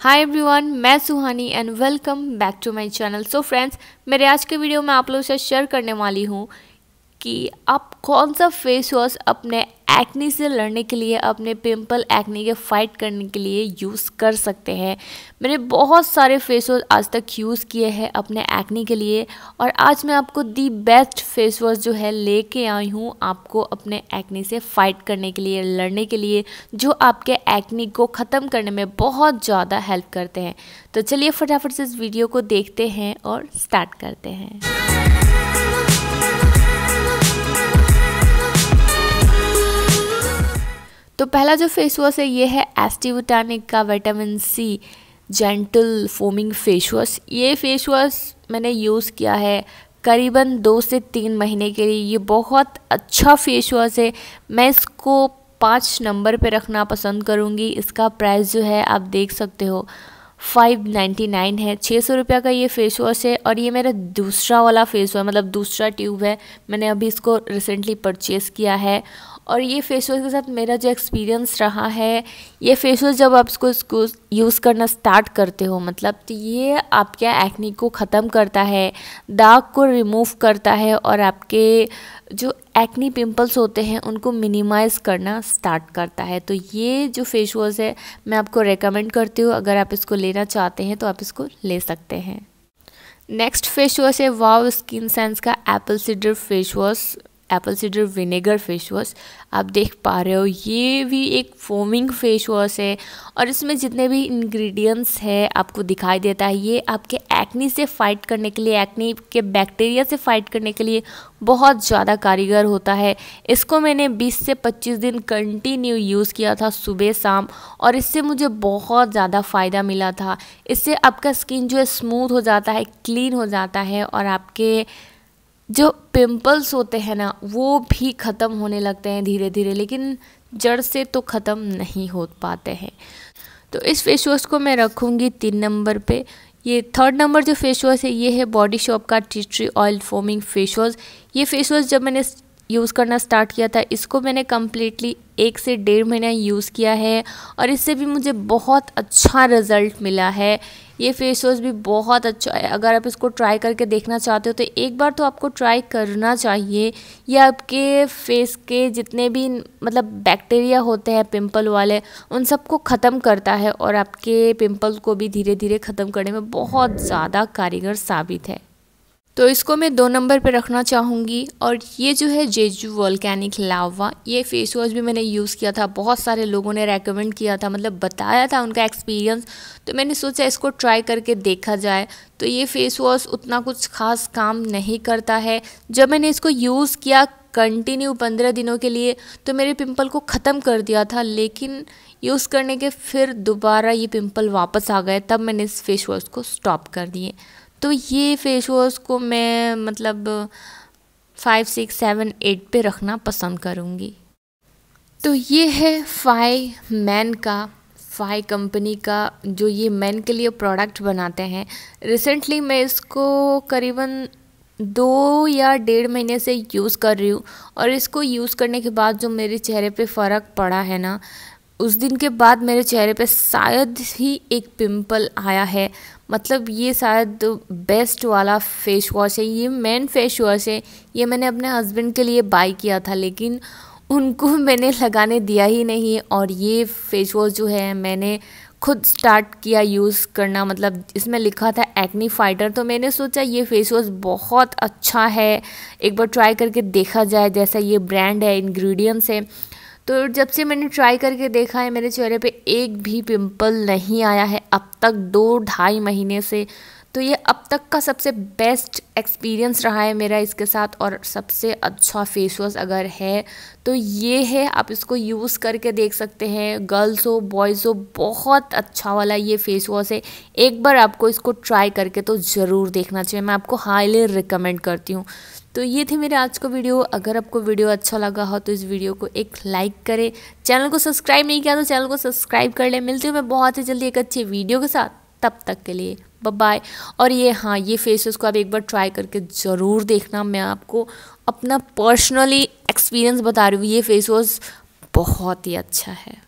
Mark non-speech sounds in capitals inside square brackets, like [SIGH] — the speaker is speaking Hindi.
हाय एवरीवन मैं Suhani and welcome back to my channel so friends मेरे आज के वीडियो में आप लोगों से शेयर करने वाली हूँ कि आप कौन सा फेस वॉश अपने एक्ने से लड़ने के लिए अपने पिंपल एक्ने के फाइट करने के लिए यूज़ कर सकते हैं मैंने बहुत सारे फेस वॉश आज तक यूज़ किए हैं अपने एक्ने के लिए और आज मैं आपको दी बेस्ट फेस वॉश जो है लेके आई हूँ आपको अपने एक्ने से फाइट करने के लिए लड़ने के लिए जो आपके एक्ने को ख़त्म करने में बहुत ज़्यादा हेल्प करते हैं तो चलिए फटाफट से इस वीडियो को देखते हैं और स्टार्ट करते हैं पहला जो फेस वॉश है ये है एस्टिवटानिक का vitamin C gentle foaming face wash ये फेस वॉश मैंने यूज़ किया है करीबन दो से तीन महीने के लिए ये बहुत अच्छा फेस वॉश है मैं इसको पाँच नंबर पे रखना पसंद करूँगी इसका प्राइस जो है आप देख सकते हो 599 है छः सौ रुपये का ये फेस वॉश है और ये मेरा दूसरा वाला फेस वॉश मतलब दूसरा ट्यूब है मैंने अभी इसको रिसेंटली परचेस किया है और ये फेस वॉश के साथ मेरा जो एक्सपीरियंस रहा है ये फेस वॉश जब आप इसको, इसको यूज़ करना स्टार्ट करते हो मतलब तो ये आपके एक्ने को ख़त्म करता है दाग को रिमूव करता है और आपके जो एक्नी पिंपल्स होते हैं उनको मिनिमाइज़ करना स्टार्ट करता है तो ये जो फेस वॉश है मैं आपको रेकमेंड करती हूँ अगर आप इसको लेना चाहते हैं तो आप इसको ले सकते हैं नेक्स्ट फेस वॉश है वाव स्किन सेंस का apple cider face wash apple cider vinegar face wash आप देख पा रहे हो ये भी एक फोमिंग फेस वॉश है और इसमें जितने भी इंग्रेडिएंट्स है आपको दिखाई देता है ये आपके एक्नी से फाइट करने के लिए एक्नी के बैक्टीरिया से फाइट करने के लिए बहुत ज़्यादा कारीगर होता है इसको मैंने 20 से 25 दिन कंटिन्यू यूज़ किया था सुबह शाम और इससे मुझे बहुत ज़्यादा फ़ायदा मिला था इससे आपका स्किन जो है स्मूथ हो जाता है क्लीन हो जाता है और आपके जो पिंपल्स होते हैं ना वो भी ख़त्म होने लगते हैं धीरे धीरे लेकिन जड़ से तो ख़त्म नहीं हो पाते हैं तो इस फेस वॉश को मैं रखूँगी तीन नंबर पे ये थर्ड नंबर जो फेस वॉश है ये है बॉडी शॉप का tea tree oil foaming face wash ये फेस वॉश जब मैंने यूज़ करना स्टार्ट किया था इसको मैंने कम्प्लीटली एक से डेढ़ महीना यूज़ किया है और इससे भी मुझे बहुत अच्छा रिज़ल्ट मिला है ये फेस वॉश भी बहुत अच्छा है अगर आप इसको ट्राई करके देखना चाहते हो तो एक बार तो आपको ट्राई करना चाहिए यह आपके फेस के जितने भी मतलब बैक्टीरिया होते हैं पिंपल वाले उन सबको ख़त्म करता है और आपके पिंपल को भी धीरे धीरे ख़त्म करने में बहुत ज़्यादा कारीगर साबित है तो इसको मैं दो नंबर पे रखना चाहूँगी और ये जो है जेजू वॉलकैनिक लावा ये फेस वॉश भी मैंने यूज़ किया था बहुत सारे लोगों ने रेकमेंड किया था मतलब बताया था उनका एक्सपीरियंस तो मैंने सोचा इसको ट्राई करके देखा जाए तो ये फेस वॉश उतना कुछ खास काम नहीं करता है जब मैंने इसको यूज़ किया कंटिन्यू पंद्रह दिनों के लिए तो मेरे पिंपल को ख़त्म कर दिया था लेकिन यूज़ करने के फिर दोबारा ये पिंपल वापस आ गए तब मैंने इस फेस वॉश को स्टॉप कर दिए तो ये फेस वॉश को मैं मतलब फाइव सिक्स सेवन एट पे रखना पसंद करूँगी तो ये है फाई मैन का फाई कंपनी का जो ये मैन के लिए प्रोडक्ट बनाते हैं रिसेंटली मैं इसको करीबन दो या डेढ़ महीने से यूज़ कर रही हूँ और इसको यूज़ करने के बाद जो मेरे चेहरे पे फ़र्क पड़ा है ना उस दिन के बाद मेरे चेहरे पे शायद ही एक पिंपल आया है मतलब ये शायद बेस्ट वाला फेस वॉश है ये मेन फेस वॉश है ये मैंने अपने हस्बैंड के लिए बाई किया था लेकिन उनको [LAUGHS] मैंने लगाने दिया ही नहीं और ये फेस वॉश जो है मैंने खुद स्टार्ट किया यूज़ करना मतलब इसमें लिखा था एक्नी फाइटर तो मैंने सोचा ये फेस वॉश बहुत अच्छा है एक बार ट्राई करके देखा जाए जैसा ये ब्रांड है इंग्रेडिएंट्स है तो जब से मैंने ट्राई करके देखा है मेरे चेहरे पे एक भी पिंपल नहीं आया है अब तक दो ढाई महीने से तो ये अब तक का सबसे बेस्ट एक्सपीरियंस रहा है मेरा इसके साथ और सबसे अच्छा फेस वॉश अगर है तो ये है आप इसको यूज़ करके देख सकते हैं गर्ल्स हो बॉयज़ हो बहुत अच्छा वाला ये फेस वॉश है एक बार आपको इसको ट्राई करके तो ज़रूर देखना चाहिए मैं आपको हाईली रिकमेंड करती हूँ तो ये थे मेरे आज का वीडियो अगर आपको वीडियो अच्छा लगा हो तो इस वीडियो को एक लाइक करें चैनल को सब्सक्राइब नहीं किया तो चैनल को सब्सक्राइब कर ले मिलती हूँ मैं बहुत ही जल्दी एक अच्छे वीडियो के साथ तब तक के लिए बाय और ये हाँ ये फेसेस को आप एक बार ट्राई करके ज़रूर देखना मैं आपको अपना पर्सनली एक्सपीरियंस बता रही हूँ ये फेस वॉश बहुत ही अच्छा है